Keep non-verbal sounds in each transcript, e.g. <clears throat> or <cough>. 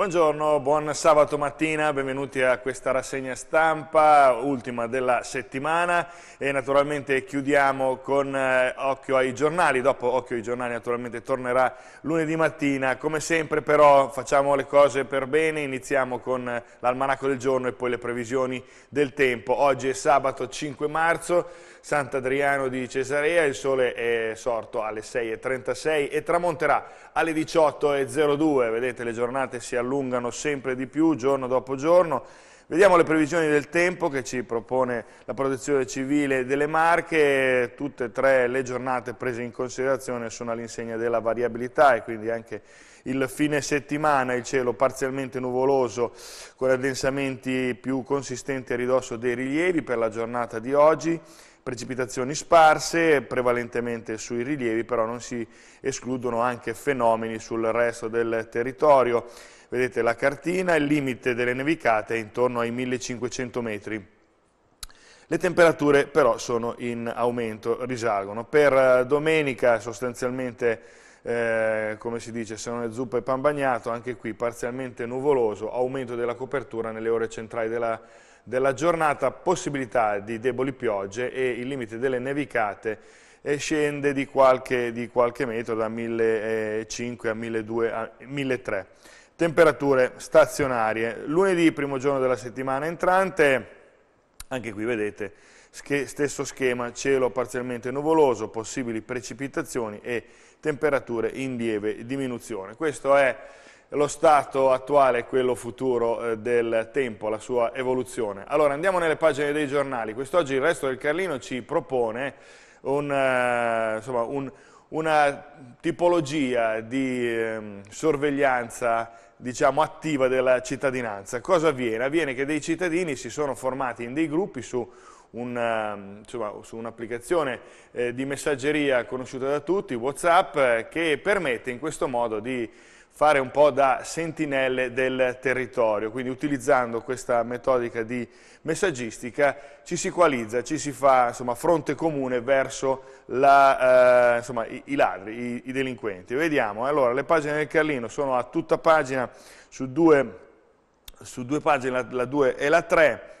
Buongiorno, buon sabato mattina, benvenuti a questa rassegna stampa, ultima della settimana e naturalmente chiudiamo con eh, occhio ai giornali, dopo occhio ai giornali naturalmente tornerà lunedì mattina, come sempre però facciamo le cose per bene, iniziamo con eh, l'almanacco del giorno e poi le previsioni del tempo, oggi è sabato 5 marzo, Sant'Adriano di Cesarea, il sole è sorto alle 6.36 e tramonterà alle 18.02, vedete le giornate si allungano allungano sempre di più giorno dopo giorno. Vediamo le previsioni del tempo che ci propone la protezione civile delle Marche, tutte e tre le giornate prese in considerazione sono all'insegna della variabilità e quindi anche il fine settimana il cielo parzialmente nuvoloso con addensamenti più consistenti a ridosso dei rilievi per la giornata di oggi, precipitazioni sparse, prevalentemente sui rilievi, però non si escludono anche fenomeni sul resto del territorio. Vedete la cartina, il limite delle nevicate è intorno ai 1500 metri. Le temperature però sono in aumento, risalgono. Per domenica sostanzialmente eh, come si dice, se non è zuppa e pan bagnato, anche qui parzialmente nuvoloso, aumento della copertura nelle ore centrali della, della giornata, possibilità di deboli piogge e il limite delle nevicate eh, scende di qualche, di qualche metro da 1.500 a 1.300. Temperature stazionarie. Lunedì, primo giorno della settimana entrante, anche qui vedete, stesso schema, cielo parzialmente nuvoloso, possibili precipitazioni e temperature in lieve diminuzione. Questo è lo stato attuale e quello futuro eh, del tempo, la sua evoluzione. Allora andiamo nelle pagine dei giornali. Quest'oggi il resto del Carlino ci propone un, eh, insomma, un, una tipologia di ehm, sorveglianza diciamo, attiva della cittadinanza. Cosa avviene? Avviene che dei cittadini si sono formati in dei gruppi su un, ehm, su un'applicazione eh, di messaggeria conosciuta da tutti, Whatsapp, eh, che permette in questo modo di fare un po' da sentinelle del territorio, quindi utilizzando questa metodica di messaggistica ci si coalizza, ci si fa insomma, fronte comune verso la, eh, insomma, i, i, ladri, i, i, delinquenti. Vediamo, allora le pagine del Carlino sono a tutta pagina su due, su due pagine, la 2 e la 3,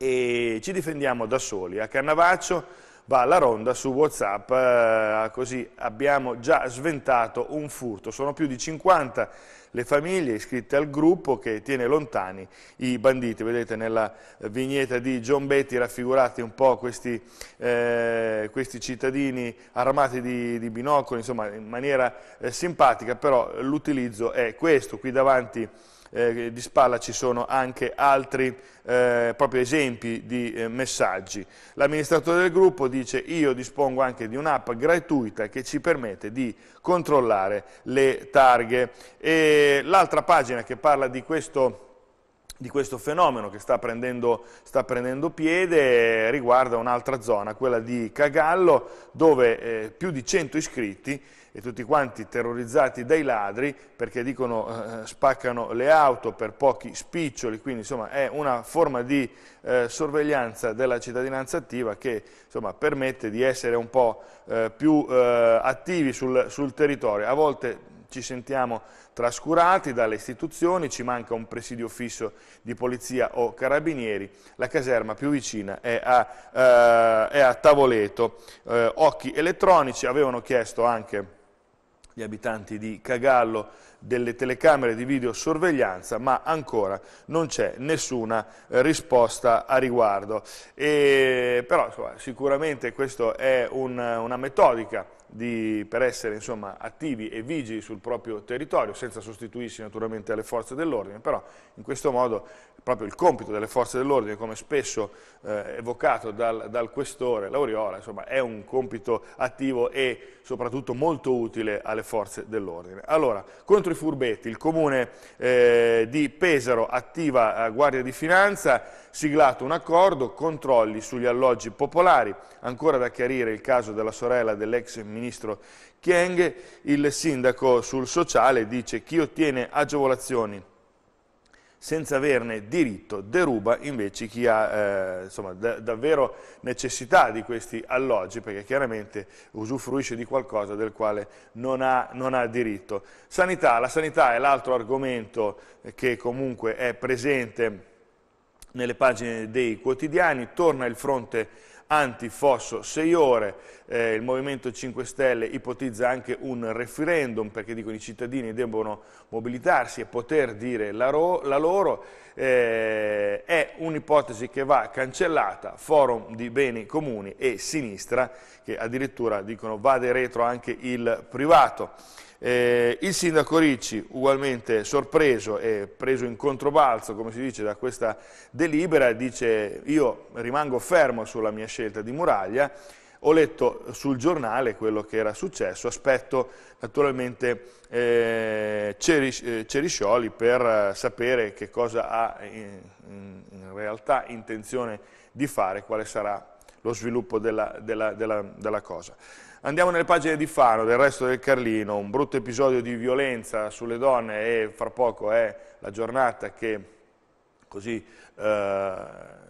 e ci difendiamo da soli. A Cannavaccio va la ronda su Whatsapp, eh, così abbiamo già sventato un furto. Sono più di 50 le famiglie iscritte al gruppo che tiene lontani i banditi. Vedete nella vignetta di John Betty raffigurati un po' questi, eh, questi cittadini armati di, di, binocoli, insomma in maniera eh, simpatica, però l'utilizzo è questo, qui davanti eh, di spalla ci sono anche altri eh, proprio esempi di eh, messaggi. L'amministratore del gruppo dice io dispongo anche di un'app gratuita che ci permette di controllare le targhe. l'altra pagina che parla di questo di questo fenomeno che sta prendendo, sta prendendo piede eh, riguarda un'altra zona, quella di Cagallo, dove eh, più di 100 iscritti e tutti quanti terrorizzati dai ladri perché dicono eh, spaccano le auto per pochi spiccioli, quindi insomma è una forma di eh, sorveglianza della cittadinanza attiva che insomma, permette di essere un po' eh, più eh, attivi sul, sul territorio. A volte ci sentiamo trascurati dalle istituzioni, ci manca un presidio fisso di polizia o carabinieri, la caserma più vicina è a, eh, è a Tavoleto. Eh, occhi elettronici avevano chiesto anche gli abitanti di Cagallo delle telecamere di videosorveglianza, ma ancora non c'è nessuna eh, risposta a riguardo. E, però insomma, sicuramente questa è un, una metodica di, per essere insomma, attivi e vigili sul proprio territorio, senza sostituirsi naturalmente alle forze dell'ordine, però in questo modo proprio il compito delle forze dell'ordine, come spesso eh, evocato dal, dal, questore Lauriola, insomma, è un compito attivo e soprattutto molto utile alle forze dell'ordine. Allora, contro i furbetti, il comune eh, di Pesaro attiva eh, Guardia di Finanza, siglato un accordo, controlli sugli alloggi popolari, ancora da chiarire il caso della sorella dell'ex ministro ministro Chieng, il sindaco sul sociale dice chi ottiene agevolazioni senza averne diritto, deruba invece chi ha eh, insomma, da davvero necessità di questi alloggi, perché chiaramente usufruisce di qualcosa del quale non ha, non ha diritto. Sanità, la sanità è l'altro argomento che comunque è presente nelle pagine dei quotidiani, torna il fronte antifosso 6 ore, eh, il Movimento 5 Stelle ipotizza anche un referendum perché dicono i cittadini devono mobilitarsi e poter dire la, la loro, eh, è un'ipotesi che va cancellata, forum di beni comuni e sinistra che addirittura dicono vade retro anche il privato. Eh, il sindaco Ricci, ugualmente sorpreso e preso in controbalzo, come si dice, da questa delibera, dice io rimango fermo sulla mia scelta di muraglia, ho letto sul giornale quello che era successo, aspetto naturalmente eh, eh Ceriscioli per sapere che cosa ha in, in, realtà intenzione di fare, quale sarà lo sviluppo della, della, della, della cosa. Andiamo nelle pagine di Fano, del resto del Carlino, un brutto episodio di violenza sulle donne e fra poco è la giornata che così eh,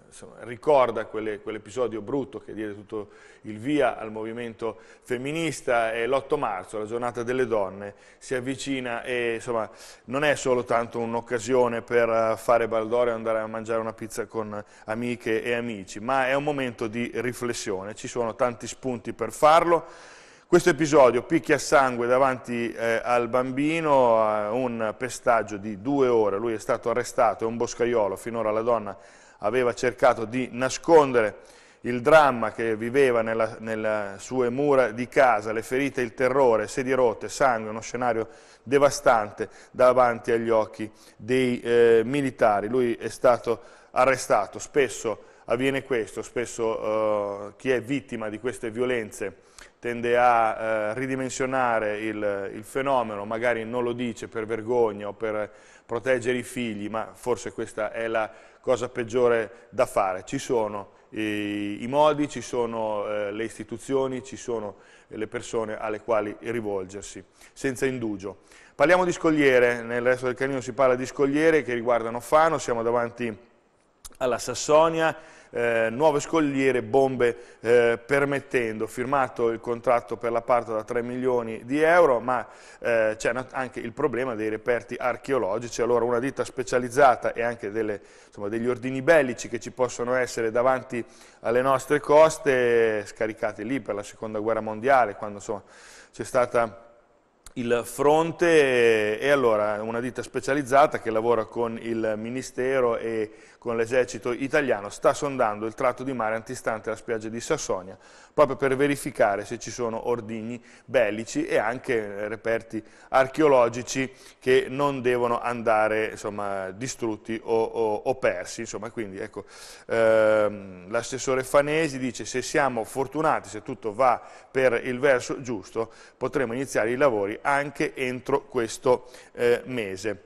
insomma, ricorda quell'episodio quell brutto che diede tutto il via al movimento femminista e l'8 marzo, la giornata delle donne, si avvicina e insomma, non è solo tanto un'occasione per eh, fare baldore e andare a mangiare una pizza con amiche e amici, ma è un momento di riflessione, ci sono tanti spunti per farlo. Questo episodio picchia sangue davanti eh, al bambino, eh, un pestaggio di due ore, lui è stato arrestato, è un boscaiolo, finora la donna aveva cercato di nascondere il dramma che viveva nella, nelle sue mura di casa, le ferite, il terrore, sedi rotte, sangue, uno scenario devastante davanti agli occhi dei eh, militari. Lui è stato arrestato, spesso avviene questo, spesso eh, chi è vittima di queste violenze tende a eh, ridimensionare il, il, fenomeno, magari non lo dice per vergogna o per proteggere i figli, ma forse questa è la cosa peggiore da fare. Ci sono i, i modi, ci sono eh, le istituzioni, ci sono le persone alle quali rivolgersi, senza indugio. Parliamo di scogliere, nel resto del canino si parla di scogliere che riguardano Fano, siamo davanti alla Sassonia, eh, nuove scogliere, bombe eh, permettendo, firmato il contratto per la parte da 3 milioni di euro, ma eh, c'è anche il problema dei reperti archeologici, allora una ditta specializzata e anche delle, insomma, degli ordini bellici che ci possono essere davanti alle nostre coste, scaricati lì per la seconda guerra mondiale, quando c'è stata il fronte è allora una ditta specializzata che lavora con il Ministero e con l'esercito italiano, sta sondando il tratto di mare antistante la spiaggia di Sassonia, proprio per verificare se ci sono ordigni bellici e anche reperti archeologici che non devono andare insomma, distrutti o, o, o persi. Insomma, quindi, ecco, ehm, l'assessore Fanesi dice se siamo fortunati, se tutto va per il verso giusto, potremo iniziare i lavori anche entro questo eh, mese.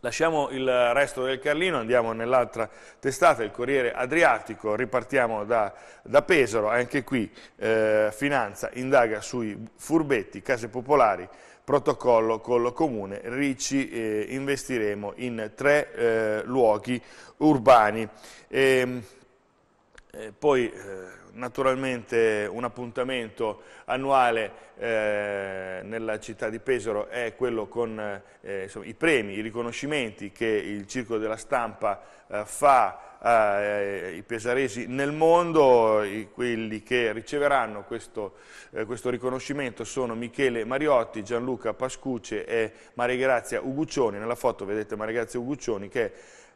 Lasciamo il resto del Carlino, andiamo nell'altra testata, il Corriere Adriatico, ripartiamo da, da Pesaro, anche qui eh, Finanza indaga sui furbetti, case popolari, protocollo col comune, Ricci eh, investiremo in tre eh, luoghi urbani. E, ehm, eh, poi eh, naturalmente un appuntamento annuale eh, nella città di Pesaro è quello con eh, eh insomma, i premi, i riconoscimenti che il circolo della Stampa eh, fa ai eh, pesaresi nel mondo, i, quelli che riceveranno questo, eh, questo, riconoscimento sono Michele Mariotti, Gianluca Pascucce e Maria Grazia Uguccioni, nella foto vedete Maria Grazia Uguccioni che è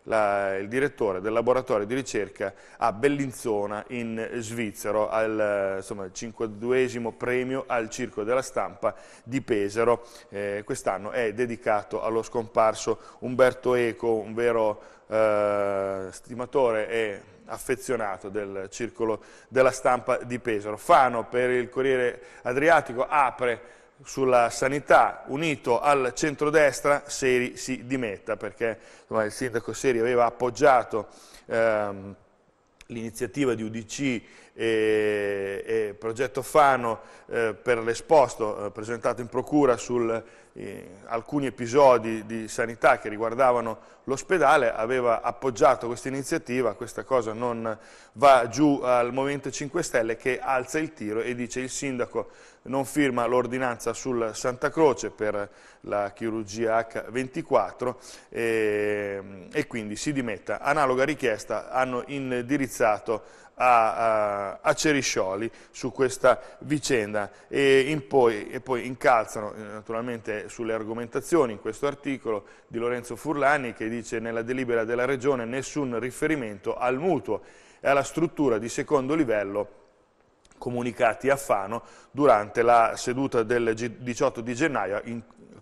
la, il direttore del laboratorio di ricerca a Bellinzona in Svizzero, al insomma, 52 esimo premio al Circo della Stampa di Pesaro. Eh, Quest'anno è dedicato allo scomparso Umberto Eco, un vero eh, stimatore e affezionato del Circolo della Stampa di Pesaro. Fano per il Corriere Adriatico apre sulla sanità unito al centrodestra Seri si dimetta perché insomma, il sindaco Seri aveva appoggiato ehm, l'iniziativa di UDC e, e Progetto Fano eh, per l'esposto eh, presentato in procura sul eh, alcuni episodi di sanità che riguardavano l'ospedale, aveva appoggiato questa iniziativa, questa cosa non va giù al Movimento 5 Stelle che alza il tiro e dice il sindaco non firma l'ordinanza sul Santa Croce per la chirurgia H24 e, ehm, e quindi si dimetta. Analoga richiesta hanno indirizzato a, a, a, Ceriscioli su questa vicenda e, poi, e poi incalzano eh, naturalmente sulle argomentazioni in questo articolo di Lorenzo Furlani che dice nella delibera della Regione nessun riferimento al mutuo e alla struttura di secondo livello comunicati a Fano durante la seduta del 18 di gennaio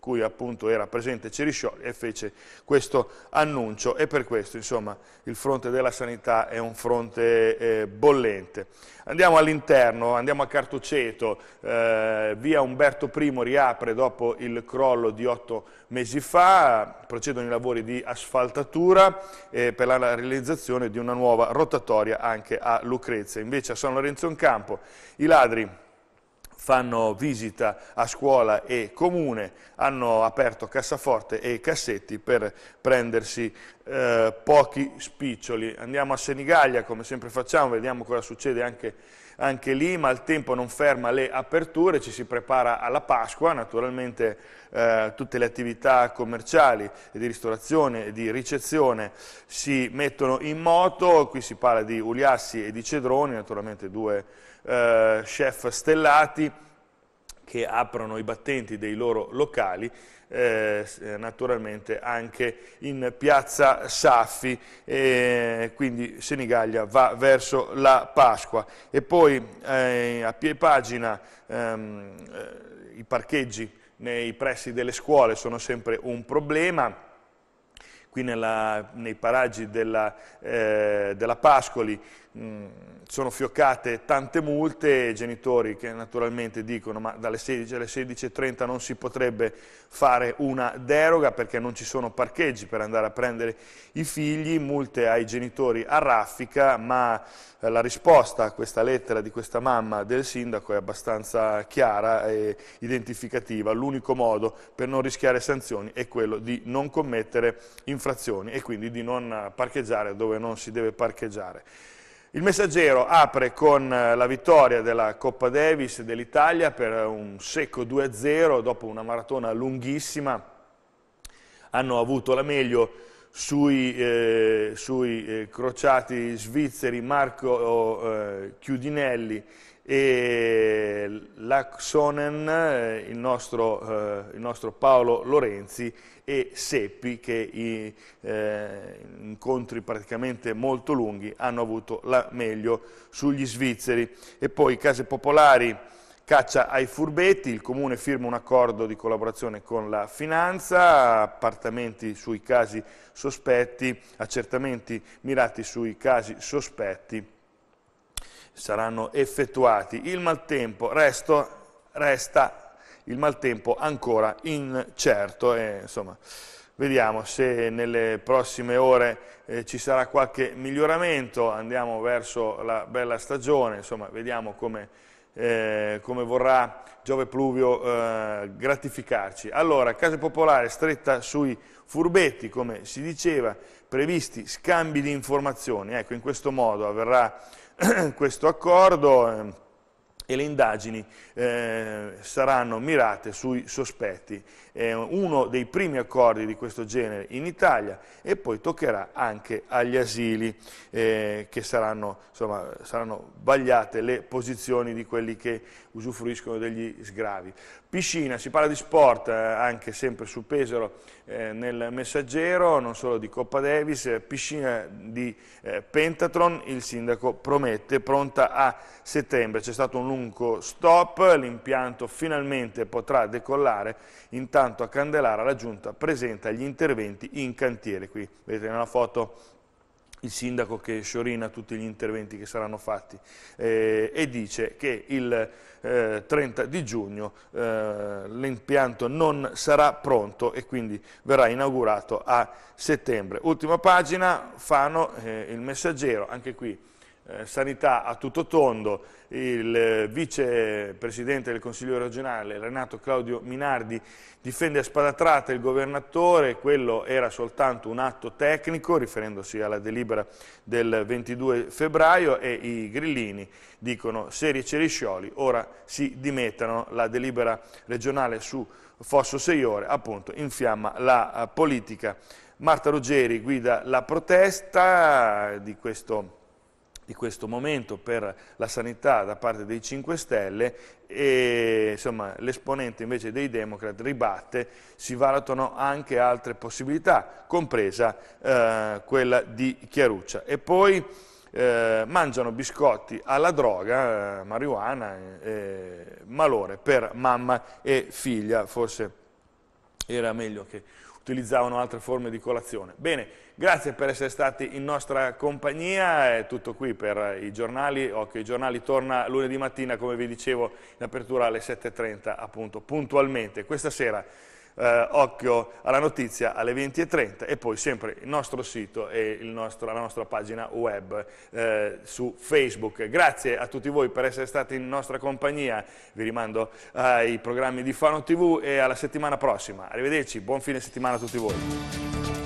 cui appunto era presente Ceriscioli e fece questo annuncio e per questo insomma il fronte della sanità è un fronte eh, bollente. Andiamo all'interno, andiamo a Cartoceto, eh, via Umberto I riapre dopo il crollo di otto mesi fa, procedono i lavori di asfaltatura eh, per la realizzazione di una nuova rotatoria anche a Lucrezia. Invece a San Lorenzo in Campo i ladri fanno visita a scuola e comune, hanno aperto cassaforte e cassetti per prendersi eh, pochi spiccioli. Andiamo a Senigallia, come sempre facciamo, vediamo cosa succede anche, anche lì, ma il tempo non ferma le aperture, ci si prepara alla Pasqua, naturalmente eh, tutte le attività commerciali e di ristorazione e di ricezione si mettono in moto, qui si parla di Uliassi e di Cedroni, naturalmente due eh, chef stellati che aprono i battenti dei loro locali, eh, naturalmente anche in piazza Saffi, eh, quindi Senigallia va verso la Pasqua. E poi eh, a pie pagina ehm, eh, i parcheggi nei pressi delle scuole sono sempre un problema qui nella, nei paraggi della, eh, della Pascoli Mm, sono fioccate tante multe, genitori che naturalmente dicono ma dalle 16 alle 16.30 non si potrebbe fare una deroga perché non ci sono parcheggi per andare a prendere i figli, multe ai genitori a raffica, ma eh, la risposta a questa lettera di questa mamma del sindaco è abbastanza chiara e identificativa. L'unico modo per non rischiare sanzioni è quello di non commettere infrazioni e quindi di non parcheggiare dove non si deve parcheggiare. Il messaggero apre con eh, la vittoria della Coppa Davis dell'Italia per un secco 2-0 dopo una maratona lunghissima. Hanno avuto la meglio sui, eh, sui eh, crociati svizzeri Marco eh, Chiudinelli e Laxonen, eh, il nostro, eh, il nostro, Paolo Lorenzi e Seppi che i eh, incontri praticamente molto lunghi hanno avuto la meglio sugli svizzeri e poi Case Popolari caccia ai furbetti, il comune firma un accordo di collaborazione con la finanza, appartamenti sui casi sospetti, accertamenti mirati sui casi sospetti saranno effettuati. Il maltempo resto, resta il maltempo ancora incerto e insomma vediamo se nelle prossime ore eh, ci sarà qualche miglioramento, andiamo verso la bella stagione, insomma vediamo come, eh, come vorrà Giove Pluvio eh, gratificarci. Allora, Casa Popolare stretta sui furbetti, come si diceva, previsti scambi di informazioni, ecco in questo modo avverrà <clears throat> questo accordo ehm, e le indagini eh, saranno mirate sui sospetti. È uno dei primi accordi di questo genere in Italia e poi toccherà anche agli asili eh, che saranno, insomma, saranno, vagliate le posizioni di quelli che usufruiscono degli sgravi. Piscina, si parla di sport eh, anche sempre su Pesaro eh, nel messaggero, non solo di Coppa Davis, eh, piscina di eh, Pentatron, il sindaco promette, pronta a settembre. C'è stato un lungo stop, l'impianto finalmente potrà decollare, intanto a Candelara la Giunta presenta gli interventi in cantiere. Qui vedete nella foto il sindaco che sciorina tutti gli interventi che saranno fatti eh, e dice che il eh, 30 di giugno eh, l'impianto non sarà pronto e quindi verrà inaugurato a settembre. Ultima pagina, Fano, eh, il messaggero, anche qui eh, sanità a tutto tondo, il eh, vicepresidente del Consiglio regionale Renato Claudio Minardi difende a spadatrate il governatore, quello era soltanto un atto tecnico riferendosi alla delibera del 22 febbraio e i grillini dicono seri e ceriscioli, ora si dimettano la delibera regionale su Fosso Seiore, appunto infiamma la eh, politica. Marta Ruggeri guida la protesta di questo di questo momento per la sanità da parte dei 5 Stelle e l'esponente invece dei Democrat ribatte, si valutano anche altre possibilità, compresa eh, quella di Chiaruccia. E poi eh, mangiano biscotti alla droga, eh, marijuana, eh, malore per mamma e figlia, forse era meglio che utilizzavano altre forme di colazione. Bene, grazie per essere stati in nostra compagnia, è tutto qui per i giornali, Occhio ai giornali torna lunedì mattina come vi dicevo in apertura alle 7.30 appunto puntualmente, questa sera eh, occhio alla notizia alle 20.30 e poi sempre il nostro sito e nostro, la nostra pagina web eh, su Facebook. Grazie a tutti voi per essere stati in nostra compagnia, vi rimando ai programmi di Fano TV e alla settimana prossima. Arrivederci, buon fine settimana a tutti voi.